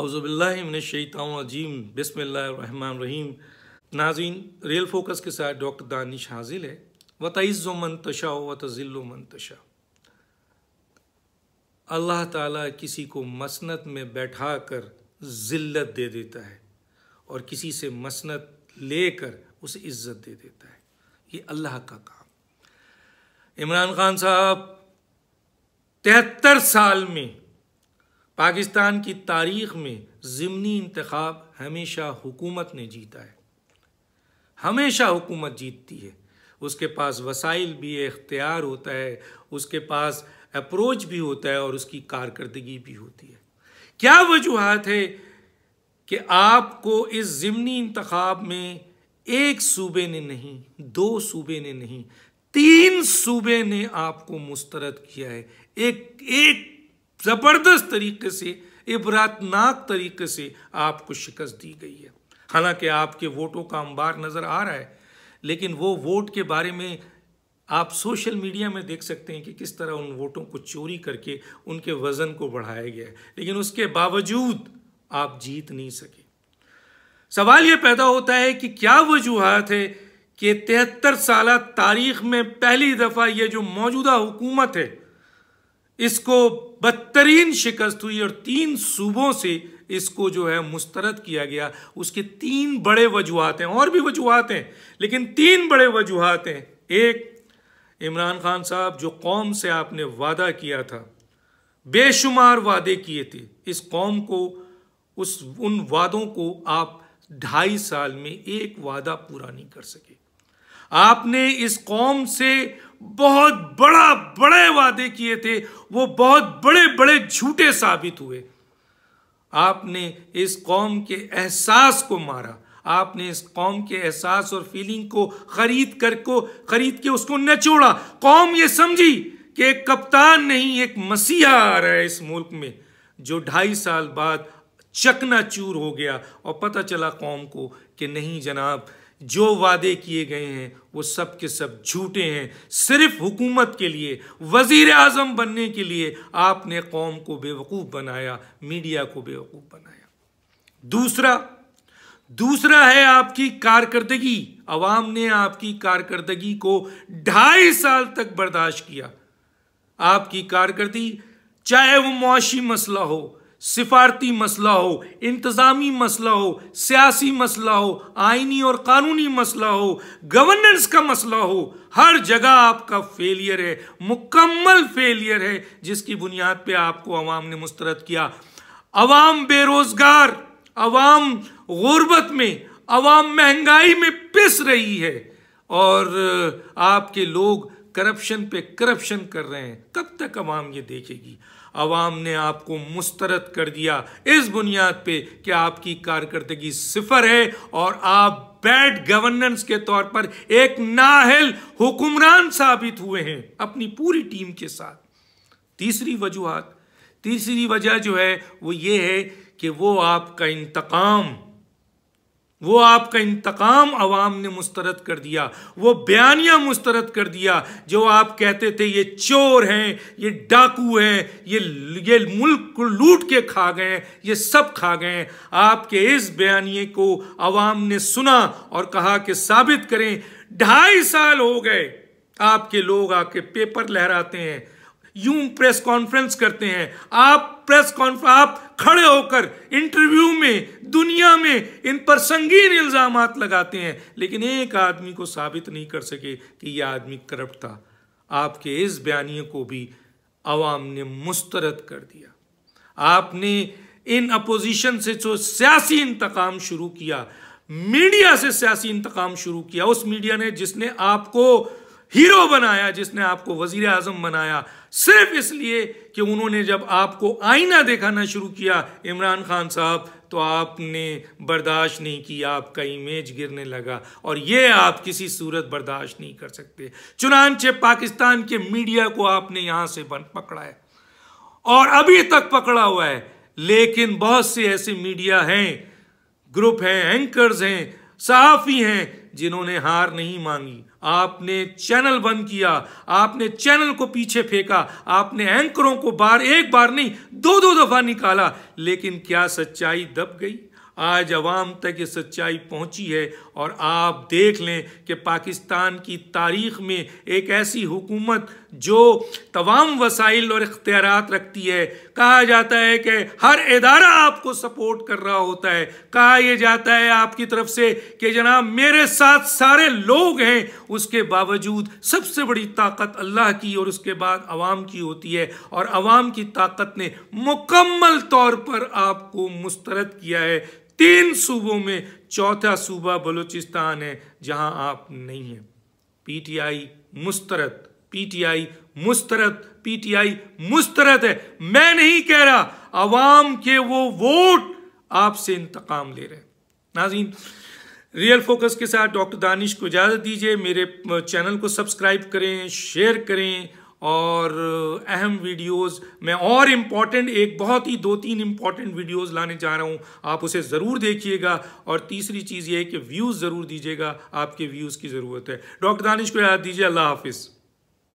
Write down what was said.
अज़बिल्लाशैतरजीम बसमीम नाजीन real focus के साथ डॉक्टर दानिश हाजिल है व तयज़ो मन तशा व तज़िलो मन तशा अल्लाह ताला किसी को मसनत में बैठा कर ज़िल्लत दे देता है और किसी से मसनत लेकर उसे इज़्ज़त दे देता है ये अल्लाह का काम इमरान खान साहब तिहत्तर साल में पाकिस्तान की तारीख में ज़मनी इंतखब हमेशा हुकूमत ने जीता है हमेशा हुकूमत जीतती है उसके पास वसाइल भी है इख्तियार होता है उसके पास अप्रोच भी होता है और उसकी कारकर्दगी भी होती है क्या वजूहत है कि आपको इस ज़मनी इंतखब में एक सूबे ने नहीं दो सूबे ने नहीं तीन सूबे ने आपको मुस्तरद किया है एक एक ज़बरदस्त तरीके से इबरातनाक तरीके से आपको शिकस्त दी गई है हालांकि आपके वोटों का अंबार नज़र आ रहा है लेकिन वो वोट के बारे में आप सोशल मीडिया में देख सकते हैं कि किस तरह उन वोटों को चोरी करके उनके वज़न को बढ़ाया गया है लेकिन उसके बावजूद आप जीत नहीं सके सवाल ये पैदा होता है कि क्या वजूहत है कि तिहत्तर साल तारीख में पहली दफ़ा ये जो मौजूदा हुकूमत है इसको बदतरीन शिकस्त हुई और तीन सूबों से इसको जो है मुस्तरद किया गया उसके तीन बड़े वजूहत हैं और भी वजूहत हैं लेकिन तीन बड़े वजूहत हैं एक इमरान खान साहब जो कौम से आपने वादा किया था बेशुमार वादे किए थे इस कौम को उस उन वादों को आप ढाई साल में एक वादा पूरा नहीं कर सके आपने इस कौम से बहुत बड़ा बड़े वादे किए थे वो बहुत बड़े बड़े झूठे साबित हुए आपने इस कौम के एहसास को मारा आपने इस कौम के एहसास और फीलिंग को खरीद कर को खरीद के उसको नचोड़ा कौम ये समझी कि एक कप्तान नहीं एक मसीहा आ रहा है इस मुल्क में जो ढाई साल बाद चकनाचूर हो गया और पता चला कौम को कि नहीं जनाब जो वादे किए गए हैं वो सब के सब झूठे हैं सिर्फ हुकूमत के लिए वजीर अजम बनने के लिए आपने कौम को बेवकूफ़ बनाया मीडिया को बेवकूफ़ बनाया दूसरा दूसरा है आपकी कारकर्दगी अवाम ने आपकी कारकर्दगी को ढाई साल तक बर्दाश्त किया आपकी कारकर्दगी चाहे वो मुआशी मसला हो सिफारती मसला हो इंतज़ामी मसला हो सियासी मसला हो आइनी और कानूनी मसला हो गवर्नेंस का मसला हो हर जगह आपका फेलियर है मुकम्मल फेलियर है जिसकी बुनियाद पे आपको अवाम ने मुस्तरद किया अवाम बेरोज़गार अवाम गुर्बत में अवाम महंगाई में पिस रही है और आपके लोग करप्शन पे करप्शन कर रहे हैं कब तक अवाम ये देखेगी अवाम ने आपको मुस्तरद कर दिया इस बुनियाद पे कि आपकी कारकर्दगी सिफर है और आप बैड गवर्नेंस के तौर पर एक नाहल हुक्मरान साबित हुए हैं अपनी पूरी टीम के साथ तीसरी वजूहत तीसरी वजह जो है वो ये है कि वो आपका इंतकाम वो आपका इंतकाम अवाम ने मुस्तरद कर दिया वो बयानिया मुस्तरद कर दिया जो आप कहते थे ये चोर हैं ये डाकू हैं ये ये मुल्क को लूट के खा गए ये सब खा गए आपके इस बयानिए को अवाम ने सुना और कहा कि साबित करें ढाई साल हो गए आपके लोग आके पेपर लहराते हैं यूं प्रेस कॉन्फ्रेंस करते हैं आप प्रेस कॉन्फ्रेंस आप खड़े होकर इंटरव्यू में दुनिया में इन पर संगीन इल्ज़ाम लगाते हैं लेकिन एक आदमी को साबित नहीं कर सके कि यह आदमी करप्ट था आपके इस बयानी को भी आवाम ने मुस्तरद कर दिया आपने इन अपोजिशन से जो सियासी इंतकाम शुरू किया मीडिया से सियासी इंतकाम शुरू किया उस मीडिया ने जिसने आपको हीरो बनाया जिसने आपको वजीर आजम बनाया सिर्फ इसलिए कि उन्होंने जब आपको आईना दिखाना शुरू किया इमरान खान साहब तो आपने बर्दाश्त नहीं किया आपका इमेज गिरने लगा और यह आप किसी सूरत बर्दाश्त नहीं कर सकते चुनानचे पाकिस्तान के मीडिया को आपने यहां से बन पकड़ा है और अभी तक पकड़ा हुआ है लेकिन बहुत से ऐसे मीडिया हैं ग्रुप हैं एंकर्स हैं सहाफ़ी हैं जिन्होंने हार नहीं मांगी आपने चैनल बंद किया आपने चैनल को पीछे फेंका आपने एंकरों को बार एक बार नहीं दो दो दफा निकाला लेकिन क्या सच्चाई दब गई आज अवाम तक ये सच्चाई पहुंची है और आप देख लें कि पाकिस्तान की तारीख में एक ऐसी हुकूमत जो तमाम वसाइल और इख्तियारत रखती है कहा जाता है कि हर इदारा आपको सपोर्ट कर रहा होता है कहा यह जाता है आपकी तरफ से कि जनाब मेरे साथ सारे लोग हैं उसके बावजूद सबसे बड़ी ताकत अल्लाह की और उसके बाद आवाम की होती है और आवाम की ताकत ने मुकम्मल तौर पर आपको मुस्तरद किया है तीन सूबों में चौथा सूबा बलूचिस्तान है जहां आप नहीं हैं पीटीआई मुस्तरद पीटीआई मुस्तरद पीटीआई मुस्तरद है मैं नहीं कह रहा अवाम के वो वोट आपसे इंतकाम ले रहे हैं नाजीन रियल फोकस के साथ डॉक्टर दानिश को इजाज़त दीजिए मेरे चैनल को सब्सक्राइब करें शेयर करें और अहम वीडियोस मैं और इम्पॉर्टेंट एक बहुत ही दो तीन इम्पॉर्टेंट वीडियोस लाने जा रहा हूँ आप उसे ज़रूर देखिएगा और तीसरी चीज़ ये है कि व्यूज़ ज़रूर दीजिएगा आपके व्यूज़ की ज़रूरत है डॉक्टर दानिश को याद दीजिए अल्लाह हाफिज़